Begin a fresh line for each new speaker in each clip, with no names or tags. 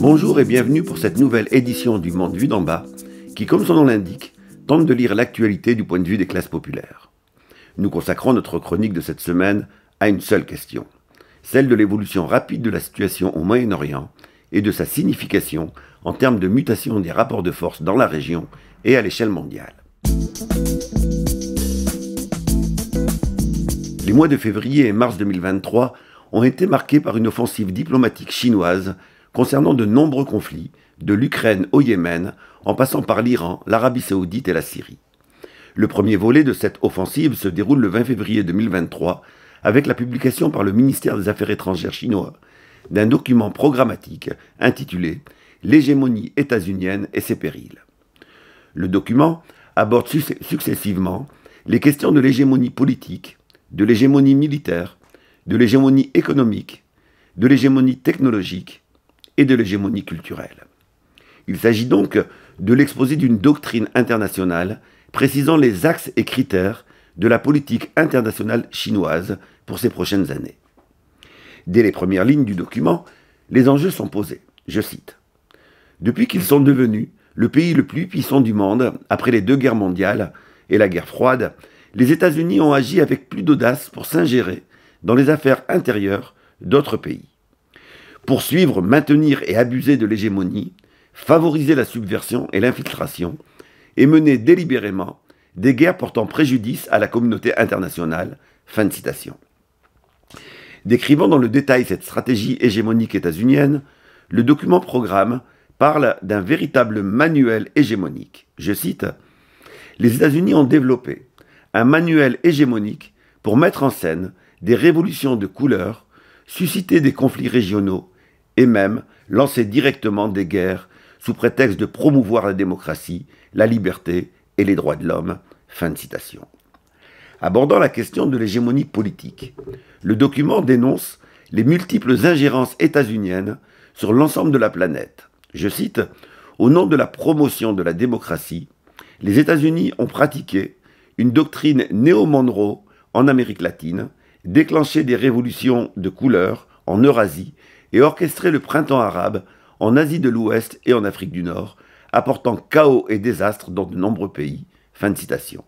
Bonjour et bienvenue pour cette nouvelle édition du Monde vu d'en bas, qui, comme son nom l'indique, tente de lire l'actualité du point de vue des classes populaires. Nous consacrons notre chronique de cette semaine à une seule question, celle de l'évolution rapide de la situation au Moyen-Orient et de sa signification en termes de mutation des rapports de force dans la région et à l'échelle mondiale. Les mois de février et mars 2023 ont été marqués par une offensive diplomatique chinoise concernant de nombreux conflits, de l'Ukraine au Yémen, en passant par l'Iran, l'Arabie saoudite et la Syrie. Le premier volet de cette offensive se déroule le 20 février 2023 avec la publication par le ministère des Affaires étrangères chinois d'un document programmatique intitulé L'hégémonie états-unienne et ses périls. Le document aborde successivement les questions de l'hégémonie politique, de l'hégémonie militaire, de l'hégémonie économique, de l'hégémonie technologique et de l'hégémonie culturelle. Il s'agit donc de l'exposé d'une doctrine internationale précisant les axes et critères de la politique internationale chinoise pour ces prochaines années. Dès les premières lignes du document, les enjeux sont posés. Je cite. Depuis qu'ils sont devenus le pays le plus puissant du monde après les deux guerres mondiales et la guerre froide, les États-Unis ont agi avec plus d'audace pour s'ingérer dans les affaires intérieures d'autres pays. Poursuivre, maintenir et abuser de l'hégémonie, favoriser la subversion et l'infiltration, et mener délibérément des guerres portant préjudice à la communauté internationale. Fin de citation. Décrivant dans le détail cette stratégie hégémonique états-unienne, le document programme parle d'un véritable manuel hégémonique. Je cite Les États-Unis ont développé un manuel hégémonique pour mettre en scène des révolutions de couleurs, susciter des conflits régionaux et même lancer directement des guerres sous prétexte de promouvoir la démocratie, la liberté et les droits de l'homme. Fin de citation. Abordant la question de l'hégémonie politique, le document dénonce les multiples ingérences états-uniennes sur l'ensemble de la planète. Je cite, Au nom de la promotion de la démocratie, les États-Unis ont pratiqué une doctrine néo-monroe en Amérique latine, déclencher des révolutions de couleur en Eurasie et orchestrer le printemps arabe en Asie de l'Ouest et en Afrique du Nord, apportant chaos et désastre dans de nombreux pays. Fin de citation.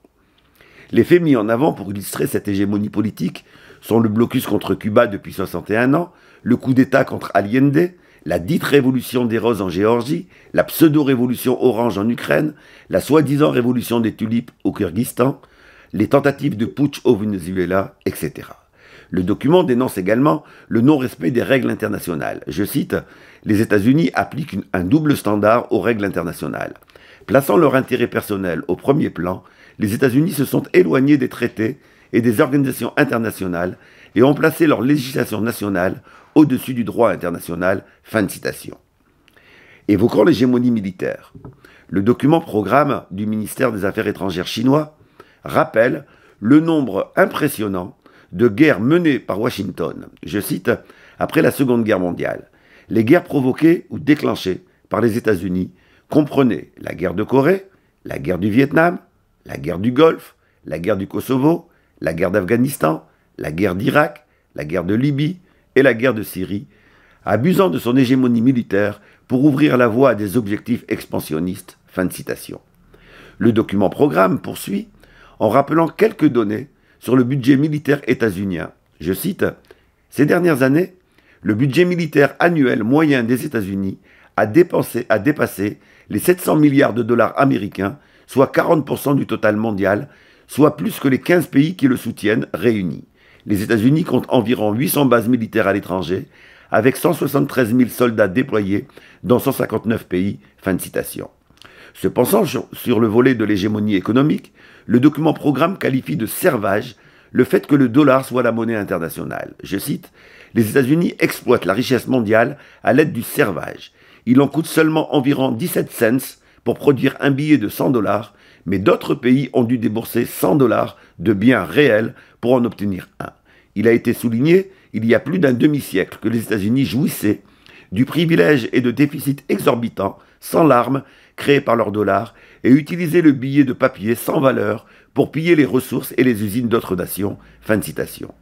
Les faits mis en avant pour illustrer cette hégémonie politique sont le blocus contre Cuba depuis 61 ans, le coup d'État contre Allende, la dite révolution des roses en Géorgie, la pseudo-révolution orange en Ukraine, la soi-disant révolution des tulipes au Kyrgyzstan, les tentatives de putsch au Venezuela, etc. Le document dénonce également le non-respect des règles internationales. Je cite, Les États-Unis appliquent un double standard aux règles internationales. Plaçant leur intérêt personnel au premier plan, les États-Unis se sont éloignés des traités et des organisations internationales et ont placé leur législation nationale au-dessus du droit international. Fin de citation. Évoquant l'hégémonie militaire, le document programme du ministère des Affaires étrangères chinois rappelle le nombre impressionnant de guerres menées par Washington, je cite, après la Seconde Guerre mondiale. Les guerres provoquées ou déclenchées par les États-Unis comprenaient la guerre de Corée, la guerre du Vietnam, la guerre du Golfe, la guerre du Kosovo, la guerre d'Afghanistan, la guerre d'Irak, la guerre de Libye, et la guerre de Syrie, abusant de son hégémonie militaire pour ouvrir la voie à des objectifs expansionnistes. Fin de citation. Le document programme poursuit en rappelant quelques données sur le budget militaire états-unien. Je cite Ces dernières années, le budget militaire annuel moyen des États-Unis a, a dépassé les 700 milliards de dollars américains, soit 40% du total mondial, soit plus que les 15 pays qui le soutiennent réunis les États-Unis comptent environ 800 bases militaires à l'étranger, avec 173 000 soldats déployés dans 159 pays. Fin de citation. Se pensant sur le volet de l'hégémonie économique, le document programme qualifie de servage le fait que le dollar soit la monnaie internationale. Je cite, Les États-Unis exploitent la richesse mondiale à l'aide du servage. Il en coûte seulement environ 17 cents pour produire un billet de 100 dollars, mais d'autres pays ont dû débourser 100 dollars de biens réels pour en obtenir un. Il a été souligné, il y a plus d'un demi-siècle, que les États-Unis jouissaient du privilège et de déficit exorbitants, sans larmes, créés par leur dollar, et utilisaient le billet de papier sans valeur pour piller les ressources et les usines d'autres nations. Fin de citation.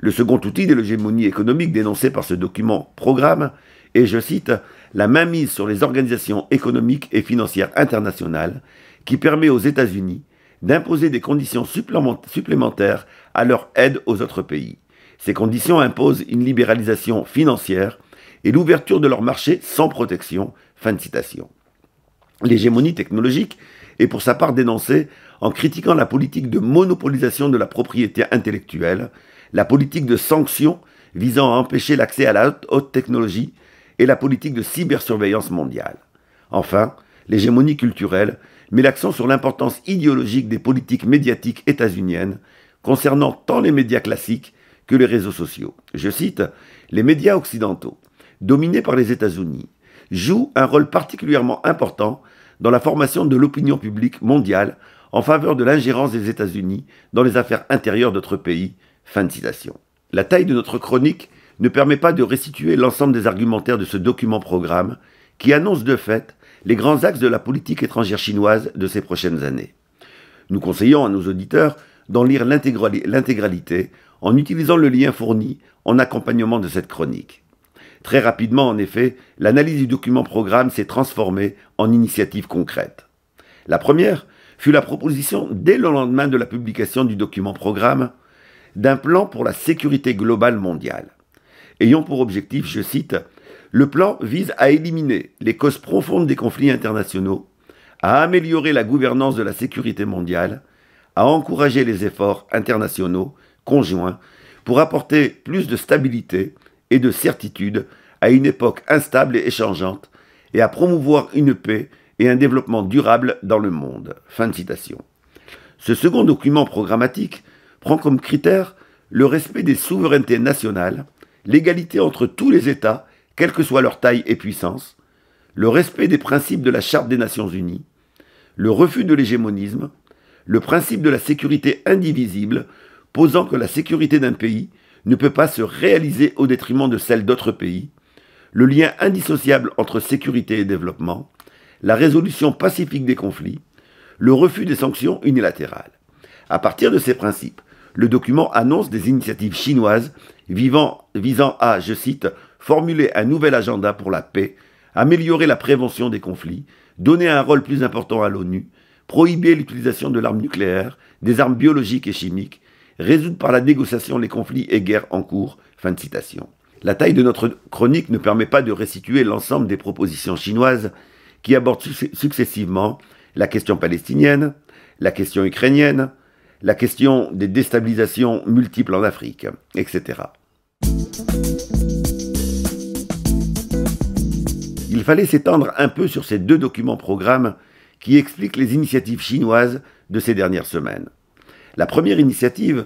Le second outil de l'hégémonie économique dénoncé par ce document programme est, je cite, la mainmise sur les organisations économiques et financières internationales qui permet aux États-Unis d'imposer des conditions supplémentaires à leur aide aux autres pays. Ces conditions imposent une libéralisation financière et l'ouverture de leur marché sans protection. Fin de citation. L'hégémonie technologique est pour sa part dénoncée en critiquant la politique de monopolisation de la propriété intellectuelle, la politique de sanctions visant à empêcher l'accès à la haute technologie et la politique de cybersurveillance mondiale. Enfin, l'hégémonie culturelle met l'accent sur l'importance idéologique des politiques médiatiques états-uniennes concernant tant les médias classiques que les réseaux sociaux. Je cite, Les médias occidentaux, dominés par les États-Unis, jouent un rôle particulièrement important dans la formation de l'opinion publique mondiale en faveur de l'ingérence des États-Unis dans les affaires intérieures d'autres pays. Fin de citation. La taille de notre chronique ne permet pas de restituer l'ensemble des argumentaires de ce document programme qui annonce de fait les grands axes de la politique étrangère chinoise de ces prochaines années. Nous conseillons à nos auditeurs d'en lire l'intégralité en utilisant le lien fourni en accompagnement de cette chronique. Très rapidement, en effet, l'analyse du document programme s'est transformée en initiatives concrètes. La première fut la proposition, dès le lendemain de la publication du document programme, d'un plan pour la sécurité globale mondiale, ayant pour objectif, je cite, le plan vise à éliminer les causes profondes des conflits internationaux, à améliorer la gouvernance de la sécurité mondiale, à encourager les efforts internationaux conjoints pour apporter plus de stabilité et de certitude à une époque instable et échangeante, et à promouvoir une paix et un développement durable dans le monde. Fin de citation. Ce second document programmatique prend comme critère le respect des souverainetés nationales, l'égalité entre tous les États quelle que soit leur taille et puissance, le respect des principes de la Charte des Nations Unies, le refus de l'hégémonisme, le principe de la sécurité indivisible, posant que la sécurité d'un pays ne peut pas se réaliser au détriment de celle d'autres pays, le lien indissociable entre sécurité et développement, la résolution pacifique des conflits, le refus des sanctions unilatérales. À partir de ces principes, le document annonce des initiatives chinoises visant à, je cite, formuler un nouvel agenda pour la paix, améliorer la prévention des conflits, donner un rôle plus important à l'ONU, prohiber l'utilisation de l'arme nucléaire, des armes biologiques et chimiques, résoudre par la négociation les conflits et guerres en cours. Fin de citation. La taille de notre chronique ne permet pas de restituer l'ensemble des propositions chinoises qui abordent successivement la question palestinienne, la question ukrainienne, la question des déstabilisations multiples en Afrique, etc il fallait s'étendre un peu sur ces deux documents programmes qui expliquent les initiatives chinoises de ces dernières semaines. La première initiative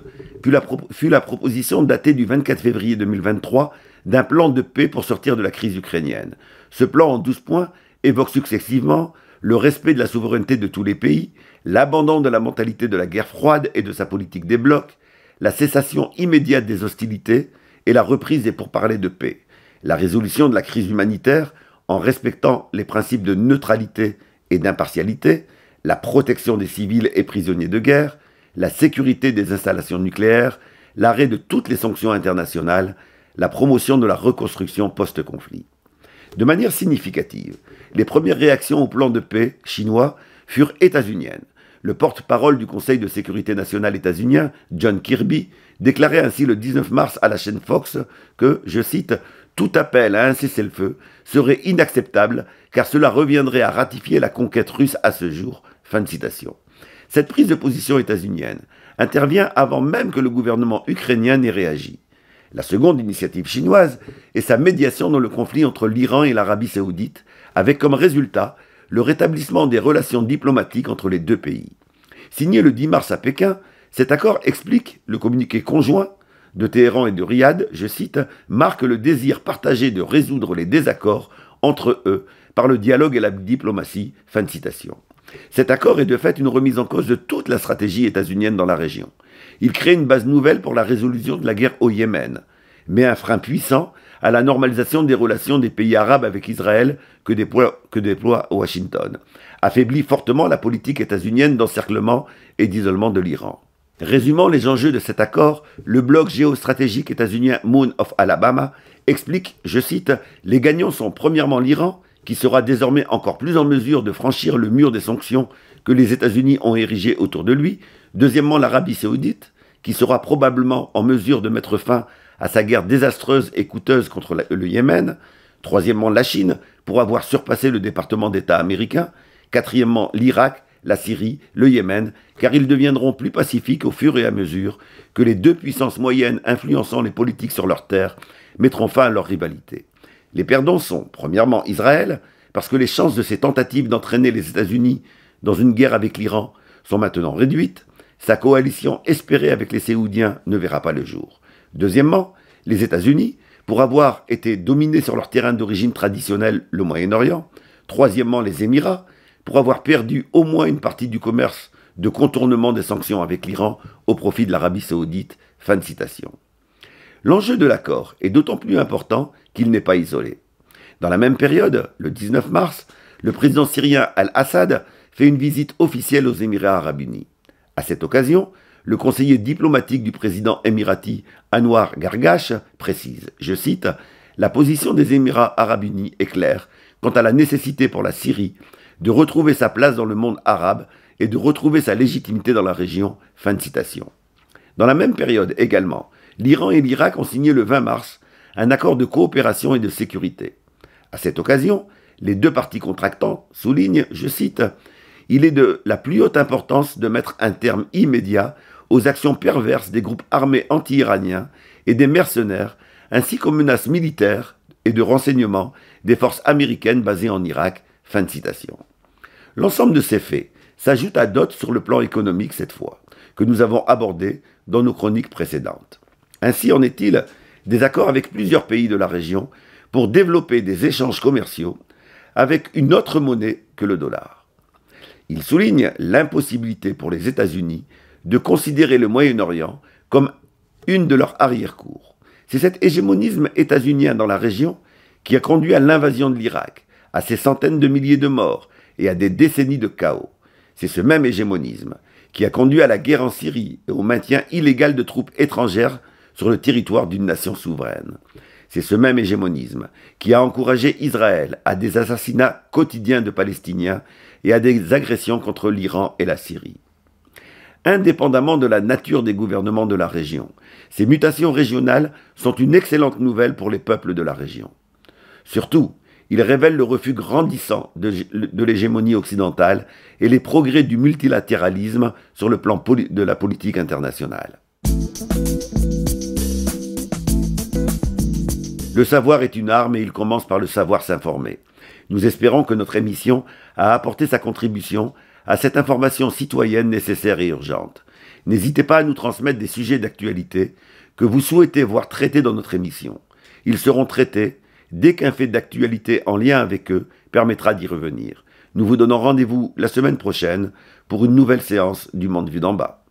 fut la, proposition datée du 24 février 2023 d'un plan de paix pour sortir de la crise ukrainienne. Ce plan en 12 points évoque successivement le respect de la souveraineté de tous les pays, l'abandon de la mentalité de la guerre froide et de sa politique des blocs, la cessation immédiate des hostilités et la reprise des pourparlers de paix. La résolution de la crise humanitaire en respectant les principes de neutralité et d'impartialité, la protection des civils et prisonniers de guerre, la sécurité des installations nucléaires, l'arrêt de toutes les sanctions internationales, la promotion de la reconstruction post-conflit. De manière significative, les premières réactions au plan de paix chinois furent états-uniennes. Le porte-parole du Conseil de sécurité nationale états-unien, John Kirby, déclarait ainsi le 19 mars à la chaîne Fox que, je cite, tout appel à un cessez-le-feu serait inacceptable car cela reviendrait à ratifier la conquête russe à ce jour. Fin de citation. Cette prise de position états-unienne intervient avant même que le gouvernement ukrainien n'ait réagi. La seconde initiative chinoise est sa médiation dans le conflit entre l'Iran et l'Arabie saoudite, avec comme résultat le rétablissement des relations diplomatiques entre les deux pays. Signé le 10 mars à Pékin, cet accord explique le communiqué conjoint de Téhéran et de Riyad, je cite, marque le désir partagé de résoudre les désaccords entre eux par le dialogue et la diplomatie. Fin de citation. Cet accord est de fait une remise en cause de toute la stratégie états-unienne dans la région. Il crée une base nouvelle pour la résolution de la guerre au Yémen, mais un frein puissant à la normalisation des relations des pays arabes avec Israël que déploie, que déploie Washington, affaiblit fortement la politique états-unienne d'encerclement et d'isolement de l'Iran. Résumant les enjeux de cet accord, le bloc géostratégique états-unien Moon of Alabama explique, je cite, Les gagnants sont premièrement l'Iran, qui sera désormais encore plus en mesure de franchir le mur des sanctions que les États-Unis ont érigé autour de lui, deuxièmement l'Arabie saoudite, qui sera probablement en mesure de mettre fin à sa guerre désastreuse et coûteuse contre le Yémen, troisièmement la Chine, pour avoir surpassé le département d'État américain, quatrièmement l'Irak, la Syrie, le Yémen, car ils deviendront plus pacifiques au fur et à mesure que les deux puissances moyennes influençant les politiques sur leur terre mettront fin à leur rivalité. Les perdants sont, premièrement, Israël, parce que les chances de ses tentatives d'entraîner les États-Unis dans une guerre avec l'Iran sont maintenant réduites, sa coalition espérée avec les Séoudiens ne verra pas le jour. Deuxièmement, les États-Unis, pour avoir été dominés sur leur terrain d'origine traditionnelle, le Moyen-Orient. Troisièmement, les Émirats, pour avoir perdu au moins une partie du commerce de contournement des sanctions avec l'Iran au profit de l'Arabie saoudite. Fin de citation. L'enjeu de l'accord est d'autant plus important qu'il n'est pas isolé. Dans la même période, le 19 mars, le président syrien Al-Assad fait une visite officielle aux Émirats arabes unis. À cette occasion, le conseiller diplomatique du président émirati Anwar Gargash précise, je cite, La position des Émirats arabes unis est claire quant à la nécessité pour la Syrie de retrouver sa place dans le monde arabe et de retrouver sa légitimité dans la région. Fin de citation. Dans la même période également, l'Iran et l'Irak ont signé le 20 mars un accord de coopération et de sécurité. À cette occasion, les deux parties contractantes soulignent, je cite, Il est de la plus haute importance de mettre un terme immédiat aux actions perverses des groupes armés anti-iraniens et des mercenaires, ainsi qu'aux menaces militaires et de renseignement des forces américaines basées en Irak. Fin de citation. L'ensemble de ces faits s'ajoute à d'autres sur le plan économique cette fois, que nous avons abordés dans nos chroniques précédentes. Ainsi en est-il des accords avec plusieurs pays de la région pour développer des échanges commerciaux avec une autre monnaie que le dollar. Il souligne l'impossibilité pour les États-Unis de considérer le Moyen-Orient comme une de leurs arrière-cours. C'est cet hégémonisme états-unien dans la région qui a conduit à l'invasion de l'Irak, à ses centaines de milliers de morts, et à des décennies de chaos. C'est ce même hégémonisme qui a conduit à la guerre en Syrie et au maintien illégal de troupes étrangères sur le territoire d'une nation souveraine. C'est ce même hégémonisme qui a encouragé Israël à des assassinats quotidiens de Palestiniens et à des agressions contre l'Iran et la Syrie. Indépendamment de la nature des gouvernements de la région, ces mutations régionales sont une excellente nouvelle pour les peuples de la région. Surtout, il révèle le refus grandissant de, l'hégémonie occidentale et les progrès du multilatéralisme sur le plan de la politique internationale. Le savoir est une arme et il commence par le savoir s'informer. Nous espérons que notre émission a apporté sa contribution à cette information citoyenne nécessaire et urgente. N'hésitez pas à nous transmettre des sujets d'actualité que vous souhaitez voir traités dans notre émission. Ils seront traités dès qu'un fait d'actualité en lien avec eux permettra d'y revenir. Nous vous donnons rendez-vous la semaine prochaine pour une nouvelle séance du Monde vu d'en bas.